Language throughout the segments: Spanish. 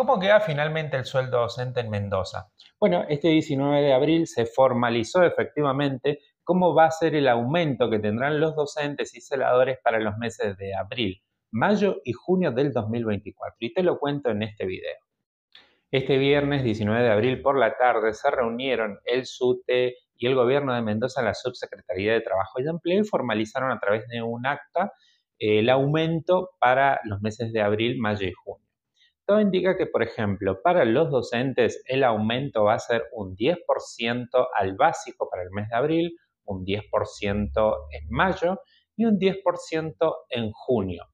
¿Cómo queda finalmente el sueldo docente en Mendoza? Bueno, este 19 de abril se formalizó efectivamente cómo va a ser el aumento que tendrán los docentes y celadores para los meses de abril, mayo y junio del 2024. Y te lo cuento en este video. Este viernes 19 de abril por la tarde se reunieron el SUTE y el gobierno de Mendoza en la Subsecretaría de Trabajo y Empleo y formalizaron a través de un acta eh, el aumento para los meses de abril, mayo y junio indica que, por ejemplo, para los docentes el aumento va a ser un 10% al básico para el mes de abril, un 10% en mayo y un 10% en junio.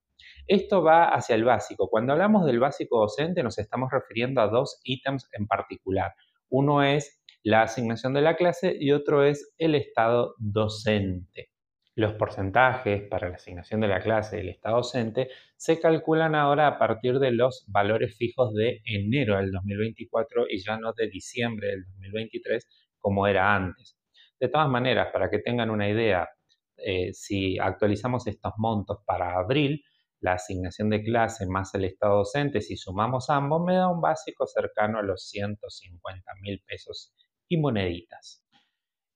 Esto va hacia el básico. Cuando hablamos del básico docente nos estamos refiriendo a dos ítems en particular. Uno es la asignación de la clase y otro es el estado docente. Los porcentajes para la asignación de la clase del estado docente se calculan ahora a partir de los valores fijos de enero del 2024 y ya no de diciembre del 2023 como era antes. De todas maneras, para que tengan una idea, eh, si actualizamos estos montos para abril, la asignación de clase más el estado docente, si sumamos ambos, me da un básico cercano a los 150 mil pesos y moneditas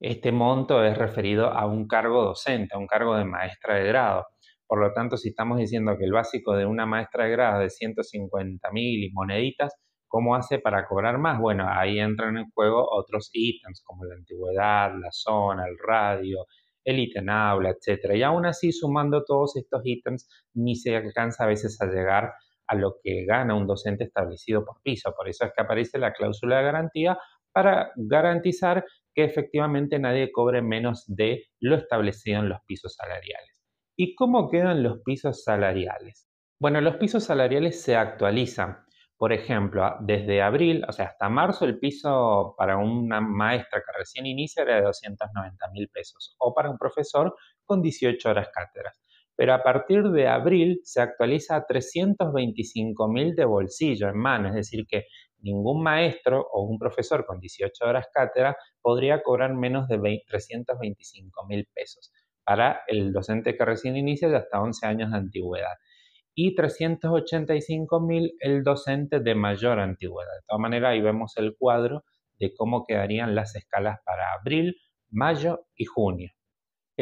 este monto es referido a un cargo docente, a un cargo de maestra de grado. Por lo tanto, si estamos diciendo que el básico de una maestra de grado es de 150 mil y moneditas, ¿cómo hace para cobrar más? Bueno, ahí entran en juego otros ítems como la antigüedad, la zona, el radio, el ítem habla, etc. Y aún así, sumando todos estos ítems, ni se alcanza a veces a llegar a lo que gana un docente establecido por piso. Por eso es que aparece la cláusula de garantía para garantizar efectivamente nadie cobre menos de lo establecido en los pisos salariales. ¿Y cómo quedan los pisos salariales? Bueno, los pisos salariales se actualizan. Por ejemplo, desde abril, o sea, hasta marzo, el piso para una maestra que recién inicia era de 290 mil pesos o para un profesor con 18 horas cátedras. Pero a partir de abril se actualiza a 325 mil de bolsillo en mano, es decir, que ningún maestro o un profesor con 18 horas cátedra podría cobrar menos de 325 mil pesos. Para el docente que recién inicia de hasta 11 años de antigüedad. Y 385 mil el docente de mayor antigüedad. De todas maneras, ahí vemos el cuadro de cómo quedarían las escalas para abril, mayo y junio.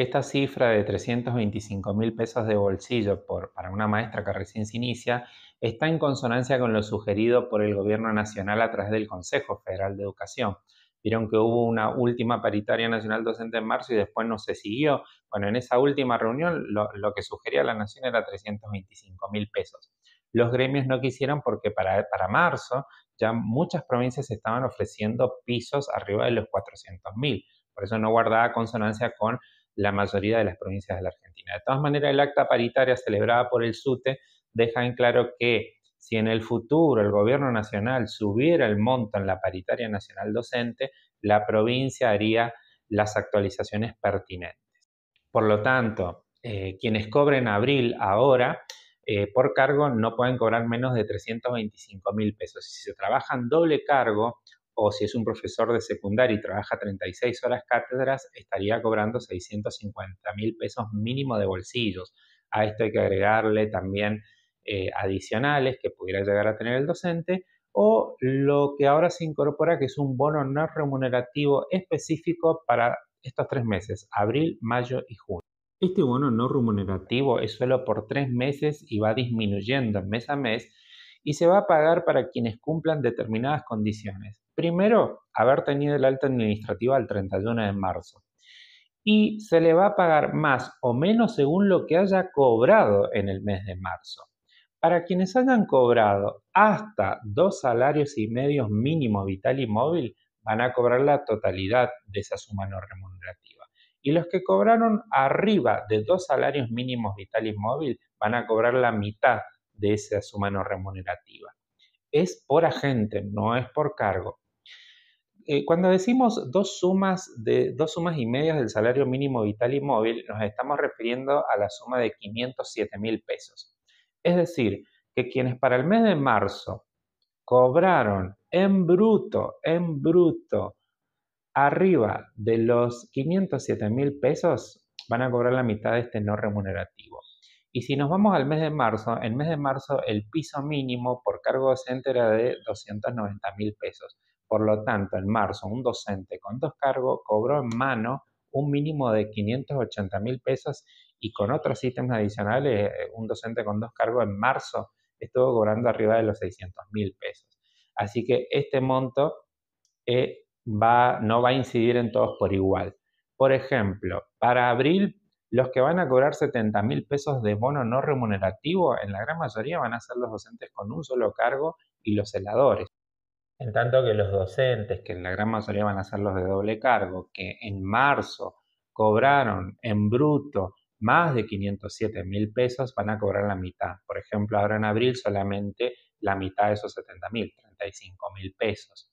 Esta cifra de 325 mil pesos de bolsillo para una maestra que recién se inicia está en consonancia con lo sugerido por el Gobierno Nacional a través del Consejo Federal de Educación. Vieron que hubo una última paritaria nacional docente en marzo y después no se siguió. Bueno, en esa última reunión lo, que sugería la Nación era 325 mil pesos. Los gremios no quisieron porque para, para marzo ya muchas provincias estaban ofreciendo pisos arriba de los 400 mil. Por eso no guardaba consonancia con la mayoría de las provincias de la Argentina. De todas maneras, el acta paritaria celebrada por el SUTE deja en claro que si en el futuro el gobierno nacional subiera el monto en la paritaria nacional docente, la provincia haría las actualizaciones pertinentes. Por lo tanto, eh, quienes cobren abril ahora eh, por cargo no pueden cobrar menos de 325 mil pesos. Si se trabajan doble cargo o si es un profesor de secundaria y trabaja 36 horas cátedras, estaría cobrando 650 mil pesos mínimo de bolsillos. A esto hay que agregarle también eh, adicionales que pudiera llegar a tener el docente o lo que ahora se incorpora que es un bono no remunerativo específico para estos tres meses, abril, mayo y junio. Este bono no remunerativo es solo por tres meses y va disminuyendo mes a mes y se va a pagar para quienes cumplan determinadas condiciones. Primero, haber tenido el alta administrativa al 31 de marzo. Y se le va a pagar más o menos según lo que haya cobrado en el mes de marzo. Para quienes hayan cobrado hasta dos salarios y medios mínimos vital y móvil, van a cobrar la totalidad de esa suma no remunerativa. Y los que cobraron arriba de dos salarios mínimos vital y móvil van a cobrar la mitad de esa suma no remunerativa. Es por agente, no es por cargo. Eh, cuando decimos dos sumas, de, dos sumas y medias del salario mínimo vital y móvil, nos estamos refiriendo a la suma de 507 mil pesos. Es decir, que quienes para el mes de marzo cobraron en bruto, en bruto, arriba de los 507 mil pesos, van a cobrar la mitad de este no remunerativo. Y si nos vamos al mes de marzo, en mes de marzo el piso mínimo por cargo docente era de 290 mil pesos. Por lo tanto, en marzo, un docente con dos cargos cobró en mano un mínimo de 580 mil pesos y con otros ítems adicionales, eh, un docente con dos cargos en marzo estuvo cobrando arriba de los 600 mil pesos. Así que este monto eh, no va a incidir en todos por igual. Por ejemplo, para abril, los que van a cobrar 70 mil pesos de bono no remunerativo, en la gran mayoría van a ser los docentes con un solo cargo y los celadores. En tanto que los docentes, que en la gran mayoría van a ser los de doble cargo, que en marzo cobraron en bruto más de 507 mil pesos, van a cobrar la mitad. Por ejemplo, ahora en abril solamente la mitad de esos 70 mil, 35 mil pesos.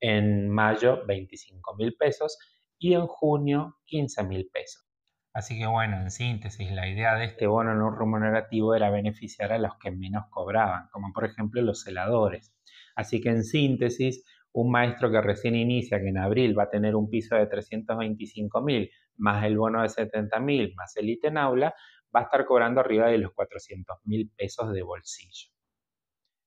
En mayo, 25 mil pesos. Y en junio, 15 mil pesos. Así que bueno, en síntesis, la idea de este bono no remunerativo era beneficiar a los que menos cobraban, como por ejemplo los celadores. Así que en síntesis, un maestro que recién inicia, que en abril va a tener un piso de 325 mil, más el bono de 70 mil, más el ítem aula, va a estar cobrando arriba de los 400 mil pesos de bolsillo.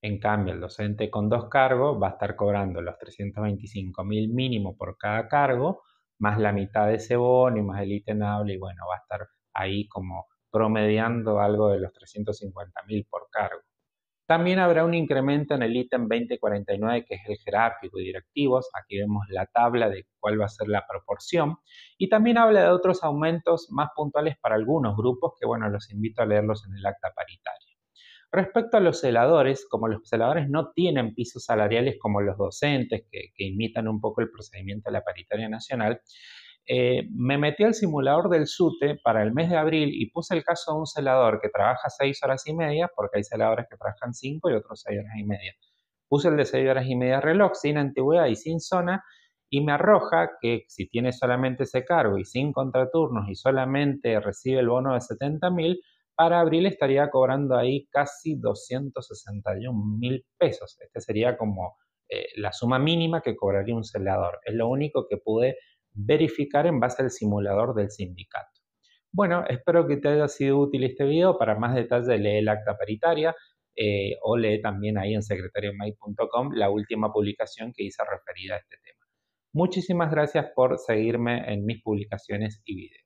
En cambio, el docente con dos cargos va a estar cobrando los 325 mil mínimo por cada cargo, más la mitad de ese bono y más el habla y bueno, va a estar ahí como promediando algo de los 350 mil por cargo. También habrá un incremento en el ítem 2049, que es el jerárquico y directivos. Aquí vemos la tabla de cuál va a ser la proporción. Y también habla de otros aumentos más puntuales para algunos grupos, que bueno, los invito a leerlos en el acta paritaria. Respecto a los celadores, como los celadores no tienen pisos salariales como los docentes, que, imitan un poco el procedimiento de la paritaria nacional, eh, me metí al simulador del SUTE para el mes de abril y puse el caso de un celador que trabaja 6 horas y media, porque hay celadores que trabajan 5 y otros 6 horas y media. Puse el de 6 horas y media reloj sin antigüedad y sin zona y me arroja que si tiene solamente ese cargo y sin contraturnos y solamente recibe el bono de 70 mil, para abril estaría cobrando ahí casi 261 mil pesos. Este sería como eh, la suma mínima que cobraría un celador. Es lo único que pude verificar en base al simulador del sindicato. Bueno, espero que te haya sido útil este video. Para más detalles lee el acta paritaria eh, o lee también ahí en secretariomay.com la última publicación que hice referida a este tema. Muchísimas gracias por seguirme en mis publicaciones y videos.